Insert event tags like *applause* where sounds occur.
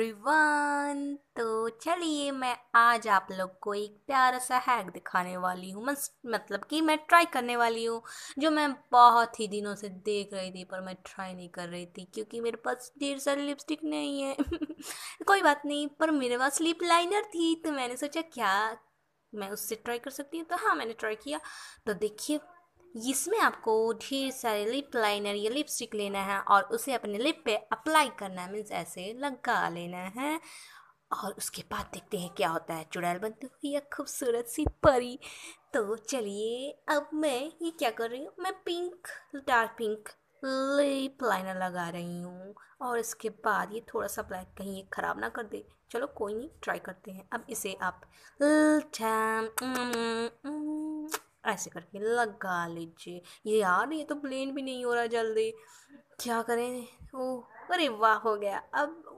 everyone तो चलिए मैं आज आप लोग को एक प्यारा सा हैक दिखाने वाली हूँ मतलब कि मैं ट्राई करने वाली हूँ जो मैं बहुत ही दिनों से देख रही थी पर मैं ट्राई नहीं कर रही थी क्योंकि मेरे पास ढेर सारी लिपस्टिक नहीं है *laughs* कोई बात नहीं पर मेरे पास लिप लाइनर थी तो मैंने सोचा क्या मैं उससे ट्राई कर सकती हूँ तो हाँ मैंने ट्राई किया तो देखिए इसमें आपको ढेर सारे लिप लाइनर या लिपस्टिक लेना है और उसे अपने लिप पे अप्लाई करना है मीन्स ऐसे लगा लेना है और उसके बाद देखते हैं क्या होता है चुड़ैल बनती हुई या खूबसूरत सी परी तो चलिए अब मैं ये क्या कर रही हूँ मैं pink dark pink lip liner लगा रही हूँ और इसके बाद ये थोड़ा सा ब्लैक कहीं ये ख़राब ना कर दे चलो कोई नहीं ट्राई करते हैं अब इसे आप mm, mm, ऐसे करके लगा लीजिए ये यार ये तो प्लेन भी नहीं हो रहा जल्दी क्या करें ओ अरे वाह हो गया अब